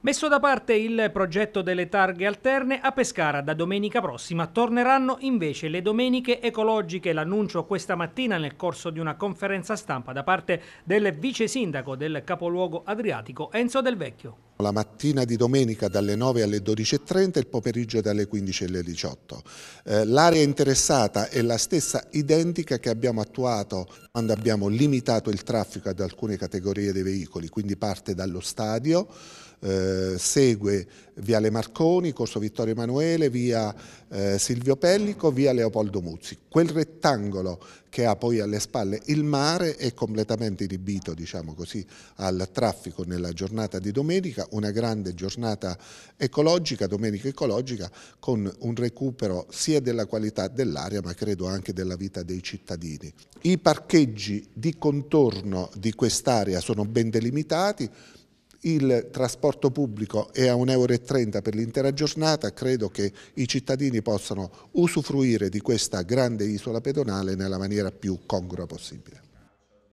Messo da parte il progetto delle targhe alterne, a Pescara da domenica prossima torneranno invece le domeniche ecologiche. L'annuncio questa mattina nel corso di una conferenza stampa da parte del vice sindaco del capoluogo adriatico Enzo Del Vecchio. La mattina di domenica dalle 9 alle 12.30 e il pomeriggio dalle 15 alle 18. Eh, L'area interessata è la stessa identica che abbiamo attuato quando abbiamo limitato il traffico ad alcune categorie dei veicoli, quindi parte dallo stadio, eh, segue Viale Marconi, Corso Vittorio Emanuele, via eh, Silvio Pellico, via Leopoldo Muzzi. Quel rettangolo che ha poi alle spalle il mare è completamente inibito diciamo così, al traffico nella giornata di domenica, una grande giornata ecologica, domenica ecologica, con un recupero sia della qualità dell'aria ma credo anche della vita dei cittadini. I parcheggi di contorno di quest'area sono ben delimitati, il trasporto pubblico è a 1,30 euro per l'intera giornata, credo che i cittadini possano usufruire di questa grande isola pedonale nella maniera più congrua possibile.